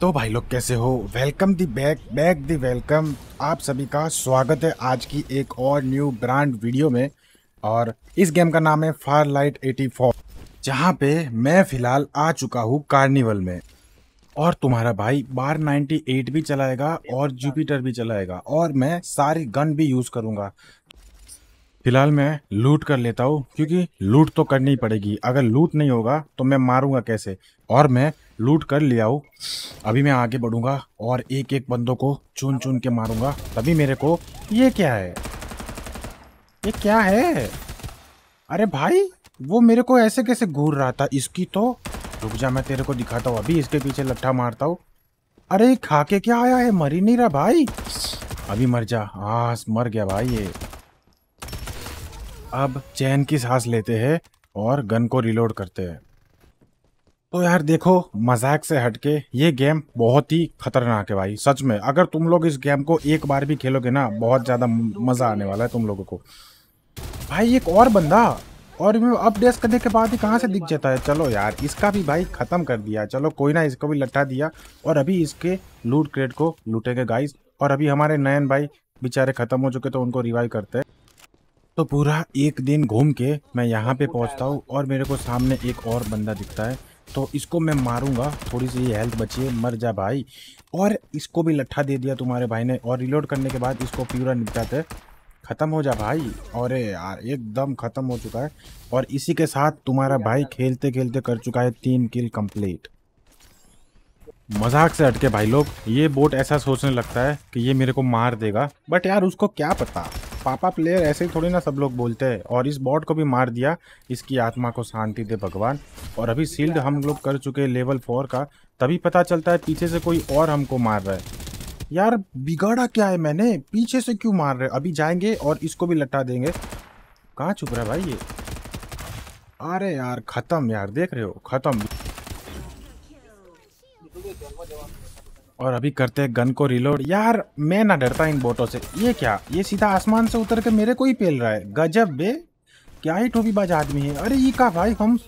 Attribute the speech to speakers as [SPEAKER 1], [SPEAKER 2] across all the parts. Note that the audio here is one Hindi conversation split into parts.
[SPEAKER 1] तो भाई लोग कैसे हो welcome the back back the welcome आप सभी का स्वागत है आज की एक और न्यू ब्रांड वीडियो में और इस गेम का नाम है फायर लाइट एटी फोर जहाँ पे मैं फ़िलहाल आ चुका हूँ कार्निवल में और तुम्हारा भाई बार 98 भी चलाएगा और जुपिटर भी चलाएगा और मैं सारी गन भी यूज़ करूंगा फिलहाल मैं लूट कर लेता हूँ क्योंकि लूट तो करनी पड़ेगी अगर लूट नहीं होगा तो मैं मारूंगा कैसे और मैं लूट कर ले आओ अभी मैं आगे बढ़ूंगा और एक एक बंदों को चुन चुन के मारूंगा तभी मेरे को ये क्या है ये क्या है अरे भाई वो मेरे को ऐसे कैसे घूर रहा था इसकी तो रुक जा मैं तेरे को दिखाता हूँ अभी इसके पीछे लट्ठा मारता हूँ अरे खा के क्या आया है मर ही नहीं रहा भाई अभी मर जा हाँ मर गया भाई ये अब चैन की सांस लेते हैं और गन को रिलोड करते हैं तो यार देखो मजाक से हटके ये गेम बहुत ही खतरनाक है भाई सच में अगर तुम लोग इस गेम को एक बार भी खेलोगे ना बहुत ज़्यादा मज़ा आने वाला है तुम लोगों को भाई एक और बंदा और अपडेट करने के बाद ही कहाँ से दिख जाता है चलो यार इसका भी भाई ख़त्म कर दिया चलो कोई ना इसको भी लट्ठा दिया और अभी इसके लूट क्रेड को लूटेंगे गाइस और अभी हमारे नयन भाई बेचारे ख़त्म हो चुके तो उनको रिवाइव करते हैं तो पूरा एक दिन घूम के मैं यहाँ पे पहुँचता हूँ और मेरे को सामने एक और बंदा दिखता है तो इसको मैं मारूंगा थोड़ी सी हेल्थ बची है मर जा भाई और इसको भी लट्ठा दे दिया तुम्हारे भाई ने और रिलोड करने के बाद इसको प्यूरा निपटाते ख़त्म हो जा भाई और यार एकदम ख़त्म हो चुका है और इसी के साथ तुम्हारा भाई खेलते खेलते कर चुका है तीन किल कंप्लीट मजाक से हटके भाई लोग ये बोट ऐसा सोचने लगता है कि ये मेरे को मार देगा बट यार उसको क्या पता पापा प्लेयर ऐसे ही थोड़ी ना सब लोग बोलते हैं और इस बॉट को भी मार दिया इसकी आत्मा को शांति दे भगवान और अभी सील्ड हम लोग कर चुके हैं लेवल फोर का तभी पता चलता है पीछे से कोई और हमको मार रहा है यार बिगाड़ा क्या है मैंने पीछे से क्यों मार रहे अभी जाएंगे और इसको भी लटा देंगे कहाँ चुप रहा है भाई ये अरे यार ख़त्म यार देख रहे हो ख़त्म और अभी करते हैं गन को रिलोड यार मैं ना डरता इन बोटों से ये क्या ये सीधा आसमान से उतर के मेरे को ही पेल रहा है गजब बे क्या ही टोपीबाज आदमी है अरे ये का भाई हम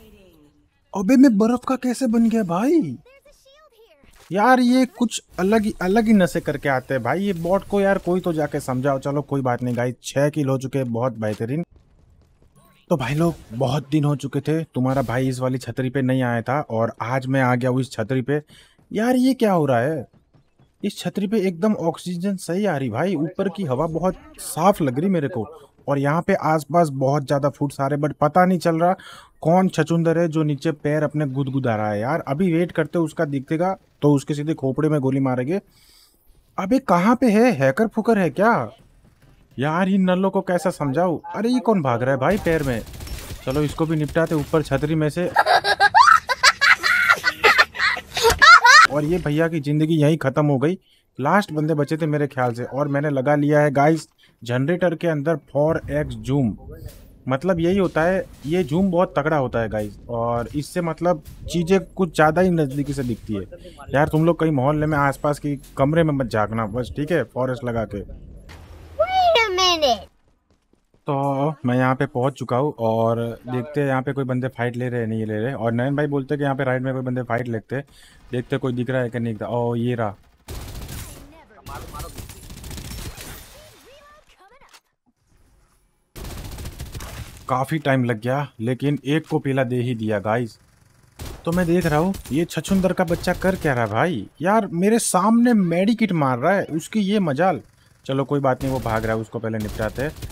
[SPEAKER 1] अबे मैं बर्फ का कैसे बन गया भाई यार ये कुछ अलग ही अलग ही नशे करके आते हैं भाई ये बोट को यार कोई तो जाके समझाओ चलो कोई बात नहीं गाई छः किल हो चुके बहुत बेहतरीन तो भाई लोग बहुत दिन हो चुके थे तुम्हारा भाई इस वाली छतरी पे नहीं आया था और आज मैं आ गया हूँ इस छतरी पे यार ये क्या हो रहा है इस छतरी पे एकदम ऑक्सीजन सही आ रही भाई ऊपर की हवा बहुत साफ लग रही मेरे को और यहाँ पे आसपास बहुत ज़्यादा फूड सारे बट पता नहीं चल रहा कौन छचुंदर है जो नीचे पैर अपने गुदगुदा रहा है यार अभी वेट करते उसका दिखतेगा तो उसके सीधे खोपड़े में गोली मारेंगे अबे कहाँ पे है हैकर फुकर है क्या यार इन नलों को कैसा समझाऊ अरे ये कौन भाग रहा है भाई पैर में चलो इसको भी निपटाते ऊपर छतरी में से और ये भैया की ज़िंदगी यहीं ख़त्म हो गई लास्ट बंदे बचे थे मेरे ख्याल से और मैंने लगा लिया है गाइस जनरेटर के अंदर फॉर एक्स जूम मतलब यही होता है ये जूम बहुत तगड़ा होता है गाइस और इससे मतलब चीज़ें कुछ ज़्यादा ही नज़दीकी से दिखती है यार तुम लोग कहीं मोहल्ले में आसपास के कमरे में मत झाँकना बस ठीक है फॉरेस्ट लगा के तो मैं यहाँ पे पहुँच चुका हूँ और देखते हैं यहाँ पे कोई बंदे फाइट ले रहे नहीं ले रहे और नयन भाई बोलते हैं कि यहाँ पे राइट में कोई बंदे फाइट लेते देखते कोई दिख रहा है कि नहीं दिख रहा ओ ये रहा काफ़ी टाइम लग गया लेकिन एक को पीला दे ही दिया गाइस तो मैं देख रहा हूँ ये छछुंदर का बच्चा कर क्या रहा है भाई यार मेरे सामने मेडिकिट मार रहा है उसकी ये मजाल चलो कोई बात नहीं वो भाग रहा है उसको पहले निपटाते हैं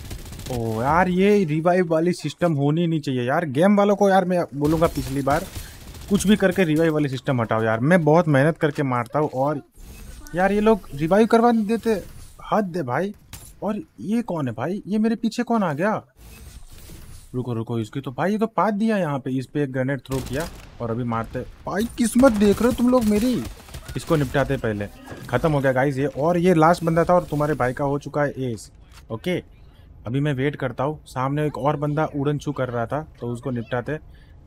[SPEAKER 1] ओ यार ये रिवाइव वाली सिस्टम होनी नहीं चाहिए यार गेम वालों को यार मैं बोलूँगा पिछली बार कुछ भी करके रिवाइव वाली सिस्टम हटाओ यार मैं बहुत मेहनत करके मारता हूँ और यार ये लोग रिवाइव करवा नहीं देते हद दे भाई और ये कौन है भाई ये मेरे पीछे कौन आ गया रुको रुको इसकी तो भाई ये तो पात दिया यहाँ पे इस पे एक ग्रेनेड थ्रो किया और अभी मारते भाई किस्मत देख रहे हो तुम लोग मेरी इसको निपटाते पहले ख़त्म हो गया गाइज ये और ये लास्ट बंदा था और तुम्हारे भाई का हो चुका है एस ओके अभी मैं वेट करता हूँ सामने एक और बंदा उड़न छू कर रहा था तो उसको निपटाते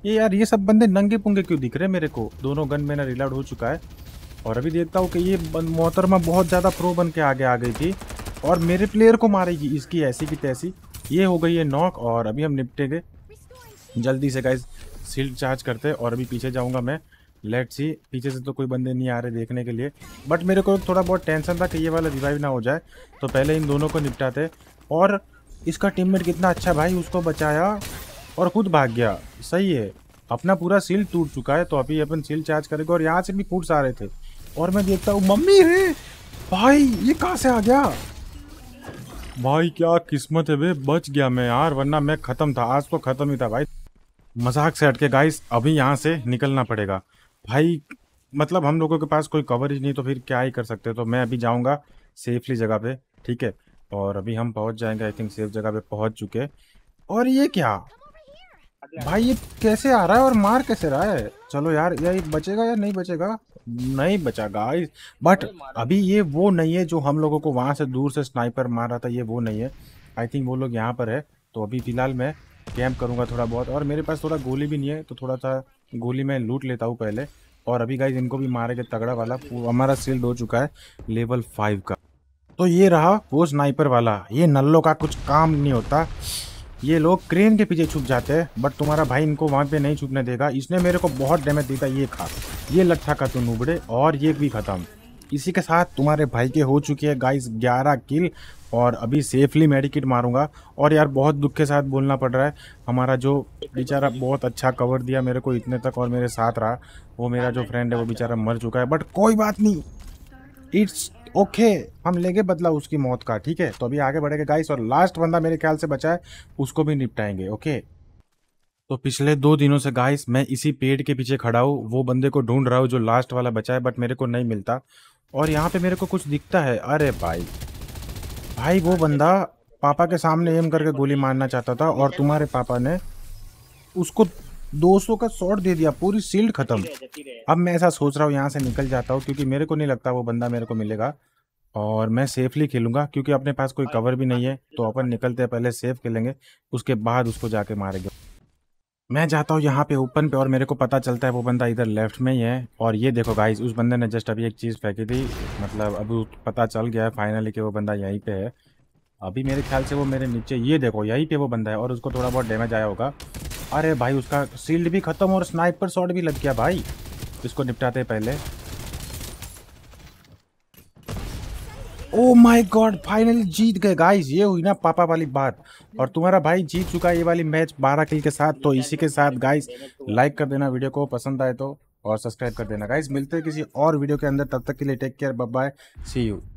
[SPEAKER 1] ये यार ये सब बंदे नंगे पुंगे क्यों दिख रहे मेरे को दोनों गन मेरा रिलाउड हो चुका है और अभी देखता हूँ कि ये मोहतरमा बहुत ज़्यादा प्रो बन के आगे आ गई थी और मेरे प्लेयर को मारेगी इसकी ऐसी की तैसी ये हो गई है नॉक और अभी हम निपटेंगे जल्दी से गाइज सील्ड चार्ज करते और अभी पीछे जाऊँगा मैं लेट सी पीछे से तो कोई बंदे नहीं आ रहे देखने के लिए बट मेरे को थोड़ा बहुत टेंशन था कि ये वाला रिवाइव ना हो जाए तो पहले इन दोनों को निपटाते और इसका टीममेट कितना अच्छा भाई उसको बचाया और खुद भाग गया सही है अपना पूरा सील टूट चुका है तो अभी अपन सील चार्ज करेगा और यहाँ से भी फूट आ रहे थे और मैं देखता हूँ मम्मी रे भाई ये कहाँ से आ गया भाई क्या किस्मत है भाई बच गया मैं यार वरना मैं ख़त्म था आज तो ख़त्म ही था भाई मजाक से हटके गाइस अभी यहाँ से निकलना पड़ेगा भाई मतलब हम लोगों के पास कोई कवरेज नहीं तो फिर क्या ही कर सकते तो मैं अभी जाऊँगा सेफली जगह पे ठीक है और अभी हम पहुंच जाएंगे आई थिंक सेफ जगह पे पहुंच चुके और ये क्या भाई ये कैसे आ रहा है और मार कैसे रहा है चलो यार ये बचेगा या नहीं बचेगा नहीं बचा गाइस बट अभी ये वो नहीं है जो हम लोगों को वहाँ से दूर से स्नाइपर मार रहा था ये वो नहीं है आई थिंक वो लोग यहाँ पर है तो अभी फ़िलहाल मैं कैंप करूंगा थोड़ा बहुत और मेरे पास थोड़ा गोली भी नहीं है तो थोड़ा सा गोली मैं लूट लेता हूँ पहले और अभी गाइज इनको भी मारेगा तगड़ा वाला हमारा सील्ड हो चुका है लेवल फाइव का तो ये रहा वो स्नाइपर वाला ये नल्लो का कुछ काम नहीं होता ये लोग क्रेन के पीछे छुप जाते हैं बट तुम्हारा भाई इनको वहाँ पे नहीं छुपने देगा इसने मेरे को बहुत डैमेज दिया ये खा ये लच्छा का तुम उबड़े और ये भी ख़त्म इसी के साथ तुम्हारे भाई के हो चुके हैं गाइस 11 किल और अभी सेफली मेडिकेट मारूंगा और यार बहुत दुख के साथ बोलना पड़ रहा है हमारा जो बेचारा बहुत अच्छा कवर दिया मेरे को इतने तक और मेरे साथ रहा वो मेरा जो फ्रेंड है वो बेचारा मर चुका है बट कोई बात नहीं इट्स ओके हम लेंगे बदला उसकी मौत का ठीक है तो अभी आगे बढ़ेगा गाइस और लास्ट बंदा मेरे ख्याल से बचा है उसको भी निपटाएंगे ओके तो पिछले दो दिनों से गाइस मैं इसी पेड़ के पीछे खड़ा हूँ वो बंदे को ढूंढ रहा हूँ जो लास्ट वाला बचा है बट मेरे को नहीं मिलता और यहाँ पे मेरे को कुछ दिखता है अरे भाई भाई वो बंदा पापा के सामने एम करके गोली मारना चाहता था और तुम्हारे पापा ने उसको 200 का शॉट दे दिया पूरी सील्ड खत्म अब मैं ऐसा सोच रहा हूँ यहाँ से निकल जाता हूँ क्योंकि मेरे को नहीं लगता वो बंदा मेरे को मिलेगा और मैं सेफली खेलूंगा क्योंकि अपने पास कोई कवर हाँ, भी नहीं हाँ, है तो हाँ, अपन निकलते पहले सेफ खेलेंगे उसके बाद उसको जाके मारेंगे मैं जाता हूँ यहाँ पे ओपन पे और मेरे को पता चलता है वो बंदा इधर लेफ्ट में ही है और ये देखो गाइज उस बंदे ने जस्ट अभी एक चीज़ फेंकी थी मतलब अभी पता चल गया है फाइनली कि वो बंदा यहीं पे है अभी मेरे ख्याल से वो मेरे नीचे ये देखो यहीं पे वो बंदा है और उसको थोड़ा बहुत डैमेज आया होगा अरे भाई उसका सील्ड भी खत्म और स्नाइपर शॉट भी लग गया भाई इसको निपटाते पहले ओ माय गॉड फाइनली जीत गए गाइस ये हुई ना पापा वाली बात और तुम्हारा भाई जीत चुका है ये वाली मैच बारह किल के साथ तो इसी के साथ गाइस लाइक कर देना वीडियो को पसंद आए तो और सब्सक्राइब कर देना गाइस मिलते हैं किसी और वीडियो के अंदर तब तक के लिए take care bye see you